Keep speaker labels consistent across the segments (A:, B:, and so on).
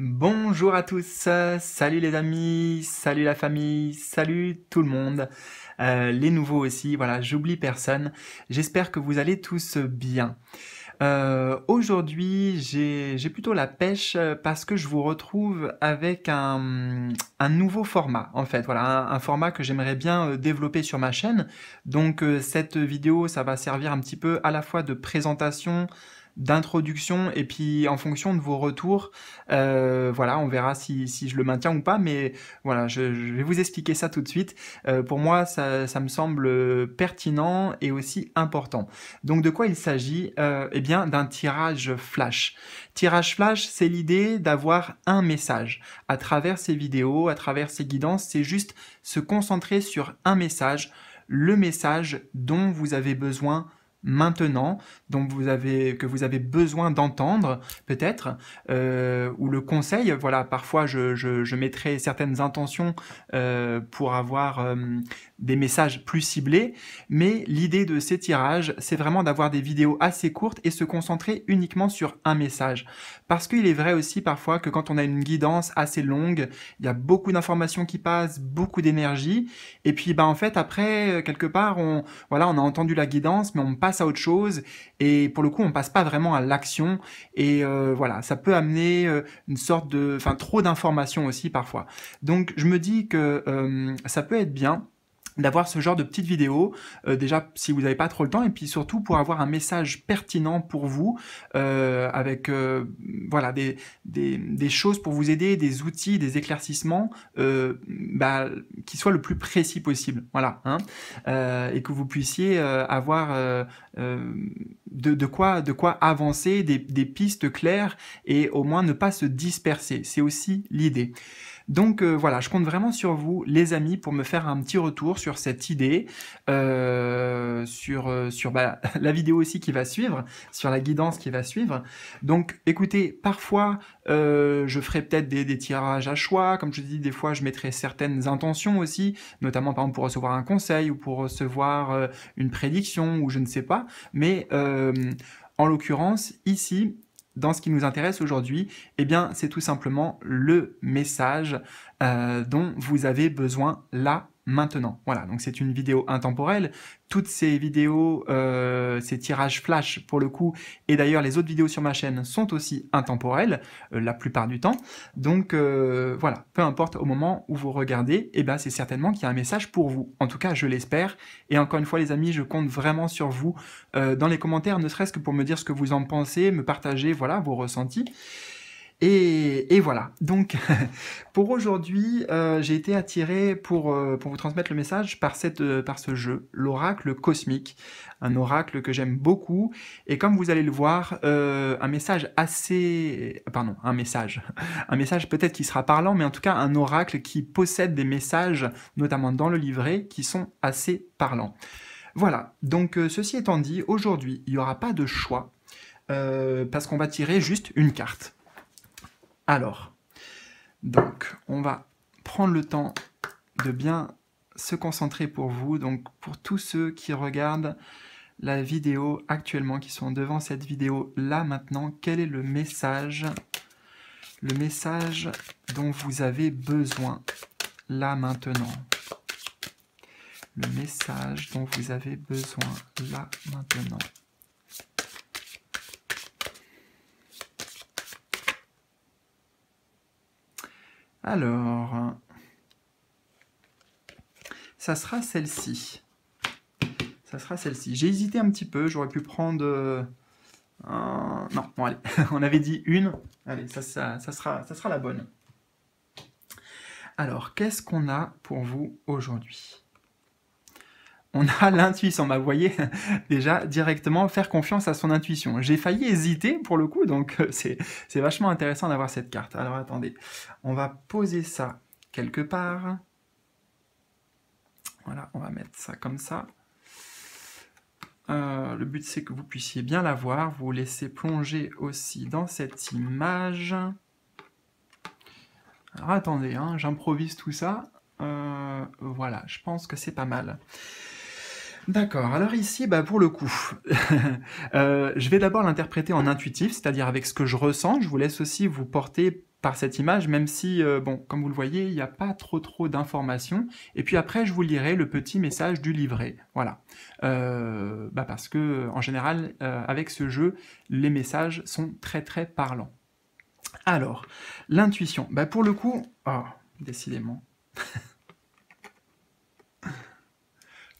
A: Bonjour à tous, salut les amis, salut la famille, salut tout le monde, euh, les nouveaux aussi, voilà, j'oublie personne, j'espère que vous allez tous bien. Euh, aujourd'hui, j'ai plutôt la pêche euh, parce que je vous retrouve avec un, nouveau format, en fait, voilà, un format que j'aimerais bien développer sur ma chaîne. Donc, cette vidéo, ça va servir un petit peu à la fois de présentation, d'introduction et puis en fonction de vos retours, euh, voilà, on verra si, si, je le maintiens ou pas, mais voilà, je, vais vous expliquer ça tout de suite. Euh, pour moi, ça, ça, me semble pertinent et aussi important. Donc de quoi il s'agit euh, Eh bien, d'un tirage flash. Tirage flash, c'est l'idée d'avoir un message à travers ces vidéos, à travers ces guidances, c'est juste se concentrer sur un message, le message dont vous avez besoin maintenant, dont vous avez, que vous avez besoin d'entendre, peut-être, euh, ou le conseil. Voilà, parfois je, je, mettrai certaines intentions euh, pour avoir euh, des messages plus ciblés, mais l'idée de ces tirages, c'est vraiment d'avoir des vidéos assez courtes et se concentrer uniquement sur un message. Parce qu'il est vrai aussi parfois que quand on a une guidance assez longue, il y a beaucoup d'informations qui passent, beaucoup d'énergie, et puis bah en fait après euh, quelque part on voilà on a entendu la guidance, mais on passe à autre chose et pour le coup on passe pas vraiment à l'action et euh, voilà ça peut amener euh, une sorte de enfin trop d'informations aussi parfois. Donc je me dis que ça peut être bien d'avoir ce genre de petites vidéos, euh, déjà si vous n'avez pas trop le temps, et puis surtout pour avoir un message pertinent pour vous, euh, avec euh, voilà des, des, choses pour vous aider, des outils, des éclaircissements, bah, qui soient le plus précis possible, voilà, hein, et que vous puissiez avoir de, de, quoi, de quoi avancer, des, des pistes claires, et au moins ne pas se disperser, c'est aussi l'idée. Donc euh, voilà, je compte vraiment sur vous, les amis, pour me faire un petit retour sur cette idée, euh, sur, euh, sur bah, la vidéo aussi qui va suivre, sur la guidance qui va suivre. Donc écoutez, parfois, je ferai peut-être des, tirages à choix, comme je dis, des fois, je mettrai certaines intentions aussi, notamment par exemple pour recevoir un conseil ou pour recevoir une prédiction ou je ne sais pas. Mais en l'occurrence, ici, dans ce qui nous intéresse aujourd'hui, eh bien, c'est tout simplement le message euh, dont vous avez besoin là maintenant. Voilà, donc c'est une vidéo intemporelle. Toutes ces vidéos, euh, ces tirages flash pour le coup, et d'ailleurs les autres vidéos sur ma chaîne sont aussi intemporelles euh, la plupart du temps. Donc euh, voilà, peu importe au moment où vous regardez, eh ben c'est certainement qu'il y a un message pour vous. En tout cas, je l'espère. Et encore une fois, les amis, je compte vraiment sur vous dans les commentaires, ne serait-ce que pour me dire ce que vous en pensez, me partager, voilà, vos ressentis. Et, voilà. Donc, pour aujourd'hui, euh, j'ai été attiré pour, euh, pour vous transmettre le message par, cette, euh, par ce jeu, l'oracle cosmique. Un oracle que j'aime beaucoup. Et comme vous allez le voir, un message assez... Pardon, un message. Un message peut-être qui sera parlant, mais en tout cas un oracle qui possède des messages, notamment dans le livret, qui sont assez parlants. Voilà. Donc, ceci étant dit, aujourd'hui, il n'y aura pas de choix. parce qu'on va tirer juste une carte. Alors, donc, on va prendre le temps de bien se concentrer pour vous, donc pour tous ceux qui regardent la vidéo actuellement, qui sont devant cette vidéo là maintenant, quel est le message, le message dont vous avez besoin là maintenant Le message dont vous avez besoin là maintenant. Alors, ça sera celle-ci. Ça sera celle-ci. J'ai hésité un petit peu, j'aurais pu prendre... Euh, non, on avait dit une. Allez, ça, ça, ça, sera, ça sera la bonne. Alors, qu'est-ce qu'on a pour vous aujourd'hui on a l'intuition. Bah, vous voyez, déjà, directement, faire confiance à son intuition. J'ai failli hésiter pour le coup, donc euh, c'est vachement intéressant d'avoir cette carte. Alors attendez, on va poser ça quelque part. Voilà, on va mettre ça comme ça. Euh, le but, c'est que vous puissiez bien la voir. Vous laissez plonger aussi dans cette image. Alors attendez, hein, j'improvise tout ça. Euh, voilà, je pense que c'est pas mal. D'accord. Alors ici, bah pour le coup, euh, je vais d'abord l'interpréter en intuitif, c'est-à-dire avec ce que je ressens. Je vous laisse aussi vous porter par cette image, même si, euh, bon, comme vous le voyez, il n'y a pas trop trop d'informations. Et puis après, je vous lirai le petit message du livret. Voilà. Euh, bah, parce que, en général, avec ce jeu, les messages sont très très parlants. Alors, l'intuition. Bah pour le coup, oh, décidément.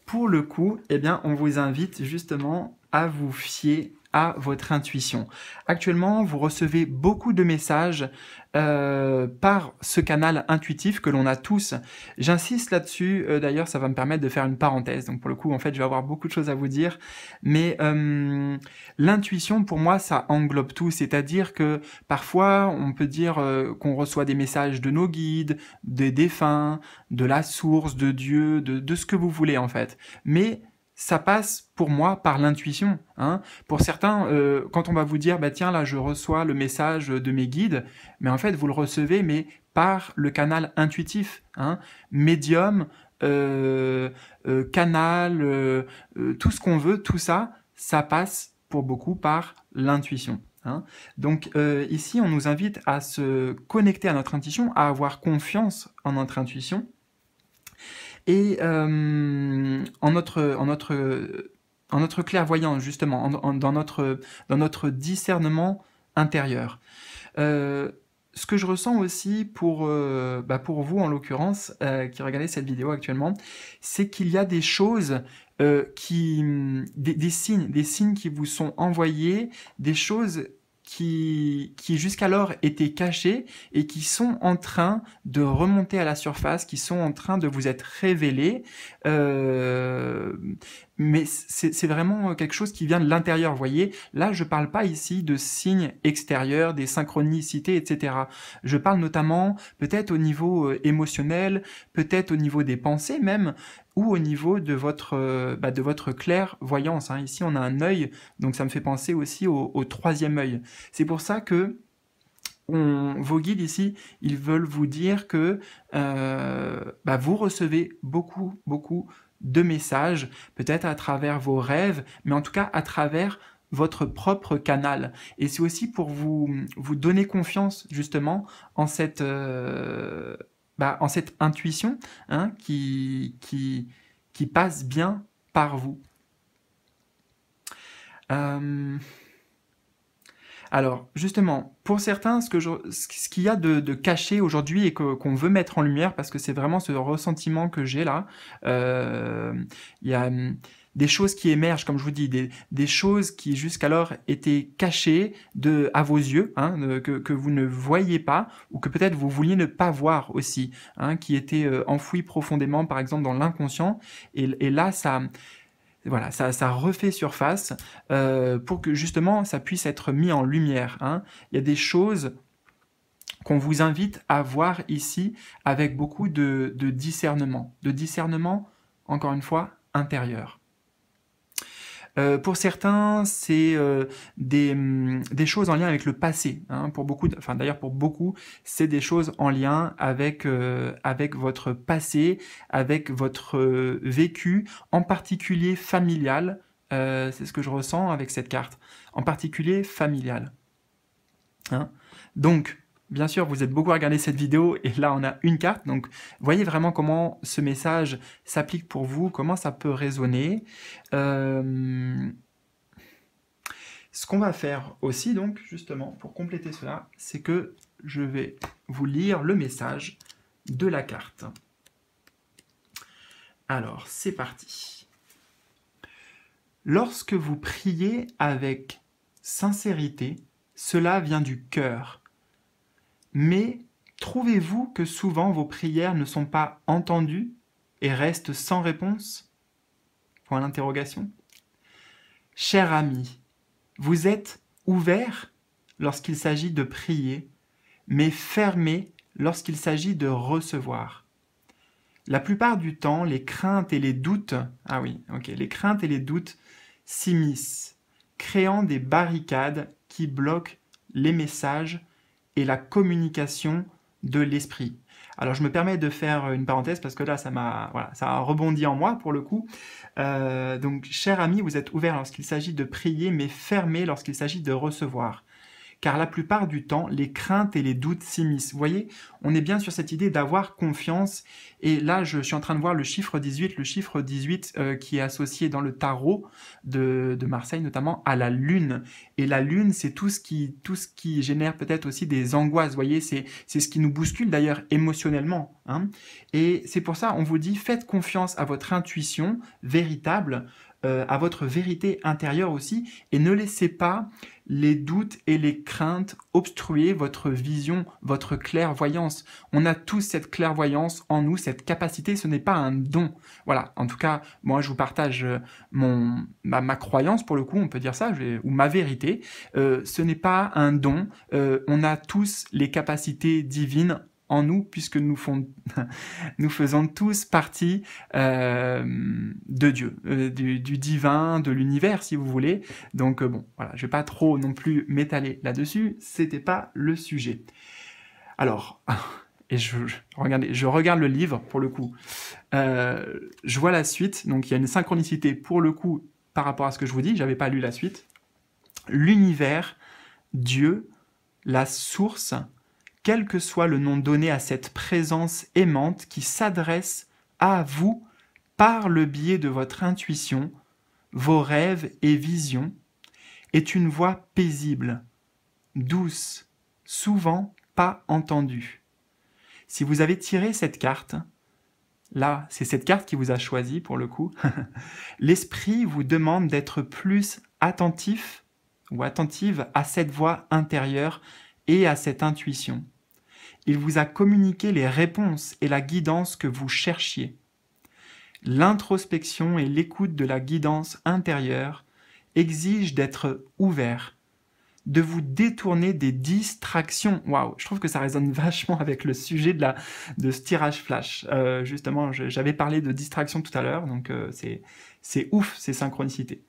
A: pour le coup, eh bien, on vous invite justement à vous fier à votre intuition. Actuellement, vous recevez beaucoup de messages euh, par ce canal intuitif que l'on a tous. J'insiste là-dessus, euh, d'ailleurs ça va me permettre de faire une parenthèse, donc pour le coup en fait je vais avoir beaucoup de choses à vous dire, mais euh, l'intuition pour moi ça englobe tout, c'est-à-dire que parfois on peut dire qu'on reçoit des messages de nos guides, des défunts, de la source, de Dieu, de, de ce que vous voulez en fait, mais ça passe pour moi par l'intuition. Hein. Pour certains, euh, quand on va vous dire, bah tiens, là, je reçois le message de mes guides, mais en fait, vous le recevez, mais par le canal intuitif, hein. médium, euh, euh, canal, tout ce qu'on veut, tout ça, ça passe pour beaucoup par l'intuition. Hein. Donc ici, on nous invite à se connecter à notre intuition, à avoir confiance en notre intuition, et euh, en, notre, en, notre, en notre clairvoyance, justement, dans, notre, dans notre discernement intérieur. Euh, ce que je ressens aussi pour, euh, bah pour vous, en l'occurrence, qui regardez cette vidéo actuellement, c'est qu'il y a des choses qui... Des, des signes, des signes qui vous sont envoyés, des choses qui, jusqu'alors étaient cachés et qui sont en train de remonter à la surface, qui sont en train de vous être révélés euh, mais c'est vraiment quelque chose qui vient de l'intérieur, vous voyez. Là, je ne parle pas ici de signes extérieurs, des synchronicités, etc. Je parle notamment peut-être au niveau euh, émotionnel, peut-être au niveau des pensées même, ou au niveau de votre, euh, bah, de votre clairvoyance. Hein. Ici, on a un œil, donc ça me fait penser aussi au, au troisième œil. C'est pour ça que vos guides ici, ils veulent vous dire que euh, bah, vous recevez beaucoup, beaucoup de messages, peut-être à travers vos rêves, mais en tout cas à travers votre propre canal. Et c'est aussi pour vous, vous donner confiance justement en cette, euh, bah, en cette intuition hein, qui, qui, passe bien par vous. Euh, alors, justement, pour certains, ce qu'il y a de, caché aujourd'hui et qu'on veut mettre en lumière, parce que c'est vraiment ce ressentiment que j'ai là, euh, il y a hum, des choses qui émergent, comme je vous dis, des, choses qui jusqu'alors étaient cachées à vos yeux, hein, que, vous ne voyez pas, ou que peut-être vous vouliez ne pas voir aussi, hein, qui étaient euh, enfouies profondément, par exemple, dans l'inconscient. et là, ça voilà, ça, refait surface euh, pour que justement ça puisse être mis en lumière. Hein. Il y a des choses qu'on vous invite à voir ici avec beaucoup de discernement, de discernement, encore une fois, intérieur. Euh, pour certains, c'est euh, mm, des, choses en lien avec le passé. Hein. pour beaucoup, enfin d'ailleurs pour beaucoup, c'est des choses en lien avec euh, avec votre passé, avec votre vécu, en particulier familial. c'est ce que je ressens avec cette carte, en particulier familial. Hein. Donc, Bien sûr, vous êtes beaucoup à regarder cette vidéo et là on a une carte, donc voyez vraiment comment ce message s'applique pour vous, comment ça peut résonner. Euh, ce qu'on va faire aussi donc, justement, pour compléter cela, c'est que je vais vous lire le message de la carte. Alors, c'est parti. Lorsque vous priez avec sincérité, cela vient du cœur mais trouvez-vous que souvent vos prières ne sont pas entendues et restent sans réponse Point d'interrogation. Cher ami, vous êtes ouvert lorsqu'il s'agit de prier, mais fermé lorsqu'il s'agit de recevoir. La plupart du temps, les craintes et les doutes, ah oui, ok, les craintes et les doutes s'immiscent, créant des barricades qui bloquent les messages et la communication de l'esprit. Alors je me permets de faire une parenthèse parce que là ça m'a ça a rebondi en moi pour le coup. Euh, donc cher ami, vous êtes ouvert lorsqu'il s'agit de prier mais fermé lorsqu'il s'agit de recevoir car la plupart du temps, les craintes et les doutes s'immiscent. Vous voyez, on est bien sur cette idée d'avoir confiance, et là, je suis en train de voir le chiffre 18, le chiffre 18 euh, qui est associé dans le tarot de, Marseille, notamment à la lune. Et la lune, c'est tout ce qui, tout ce qui génère peut-être aussi des angoisses, vous voyez, c'est ce qui nous bouscule d'ailleurs émotionnellement. Hein. Et c'est pour ça, on vous dit, faites confiance à votre intuition véritable, euh, à votre vérité intérieure aussi, et ne laissez pas les doutes et les craintes obstruer votre vision, votre clairvoyance. On a tous cette clairvoyance en nous, cette capacité, ce n'est pas un don. Voilà, en tout cas, moi je vous partage euh, mon, ma, croyance, pour le coup, on peut dire ça, ou ma vérité. Euh, ce n'est pas un don, on a tous les capacités divines en nous puisque nous, nous faisons tous partie euh, de Dieu, euh, du, divin, de l'univers si vous voulez. Donc euh, bon, voilà, je vais pas trop non plus m'étaler là-dessus, c'était pas le sujet. Alors, et je, je regarde le livre pour le coup. je vois la suite, donc il y a une synchronicité pour le coup par rapport à ce que je vous dis, j'avais pas lu la suite. L'univers, Dieu, la source, quel que soit le nom donné à cette présence aimante qui s'adresse à vous par le biais de votre intuition, vos rêves et visions, est une voix paisible, douce, souvent pas entendue. Si vous avez tiré cette carte, là, c'est cette carte qui vous a choisi pour le coup, l'esprit vous demande d'être plus attentif ou attentive à cette voix intérieure et à cette intuition. Il vous a communiqué les réponses et la guidance que vous cherchiez. L'introspection et l'écoute de la guidance intérieure exigent d'être ouvert, de vous détourner des distractions. Waouh, je trouve que ça résonne vachement avec le sujet de, la, de ce tirage flash. Euh, justement, j'avais parlé de distraction tout à l'heure, donc euh, c'est c'est ouf ces synchronicités.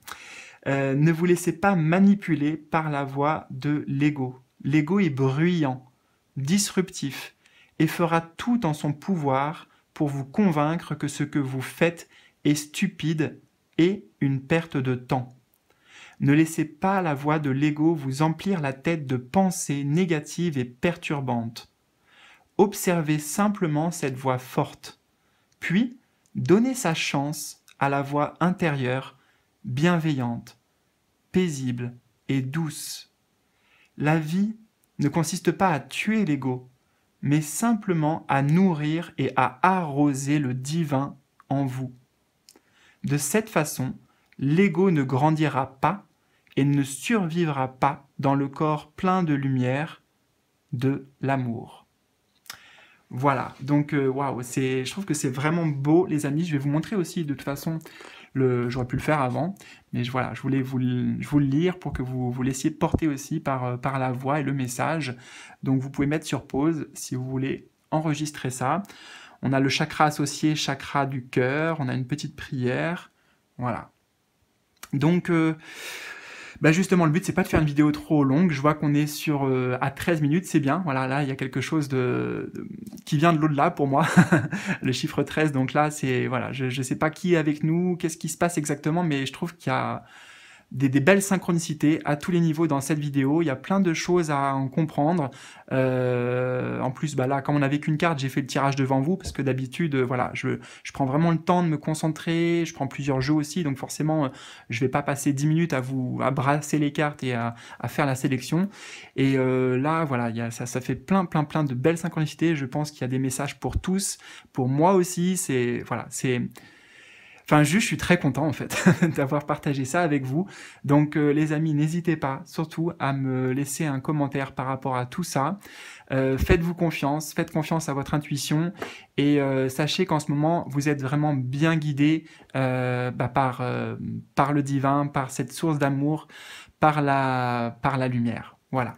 A: Euh, ne vous laissez pas manipuler par la voix de l'ego l'ego est bruyant, disruptif, et fera tout en son pouvoir pour vous convaincre que ce que vous faites est stupide et une perte de temps. Ne laissez pas la voix de l'ego vous emplir la tête de pensées négatives et perturbantes. Observez simplement cette voix forte, puis donnez sa chance à la voix intérieure, bienveillante, paisible et douce. La vie ne consiste pas à tuer l'ego, mais simplement à nourrir et à arroser le divin en vous. De cette façon, l'ego ne grandira pas et ne survivra pas dans le corps plein de lumière de l'amour. Voilà, donc euh, waouh, je trouve que c'est vraiment beau les amis, je vais vous montrer aussi de toute façon j'aurais pu le faire avant, mais je, voilà, je voulais vous, vous le lire pour que vous vous laissiez porter aussi par, euh, par la voix et le message. Donc vous pouvez mettre sur pause si vous voulez enregistrer ça. On a le chakra associé, chakra du cœur, on a une petite prière, voilà. Donc... Euh, bah justement, le but c'est pas de faire une vidéo trop longue. Je vois qu'on est sur euh, à 13 minutes, c'est bien. Voilà, là il y a quelque chose de, qui vient de l'au-delà pour moi, le chiffre 13. Donc là, c'est voilà, je ne sais pas qui est avec nous, qu'est-ce qui se passe exactement, mais je trouve qu'il y a des, belles synchronicités à tous les niveaux dans cette vidéo. Il y a plein de choses à en comprendre. Euh, en plus, bah là, comme on n'avait qu'une carte, j'ai fait le tirage devant vous parce que d'habitude, euh, voilà, je, je prends vraiment le temps de me concentrer. Je prends plusieurs jeux aussi, donc forcément, euh, je vais pas passer 10 minutes à vous à brasser les cartes et à, à faire la sélection. Et euh, là, voilà, il y a, ça, ça fait plein, plein, plein de belles synchronicités. Je pense qu'il y a des messages pour tous, pour moi aussi. C'est voilà, c'est Enfin, juste, je suis très content en fait d'avoir partagé ça avec vous. Donc, euh, les amis, n'hésitez pas surtout à me laisser un commentaire par rapport à tout ça. Euh, faites-vous confiance, faites confiance à votre intuition et euh, sachez qu'en ce moment, vous êtes vraiment bien guidé bah, par, par le divin, par cette source d'amour, par la, par la lumière. Voilà.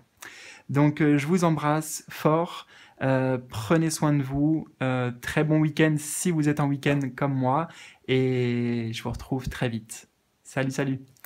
A: Donc, je vous embrasse fort. prenez soin de vous. très bon week-end si vous êtes en week-end comme moi. Et je vous retrouve très vite. Salut, salut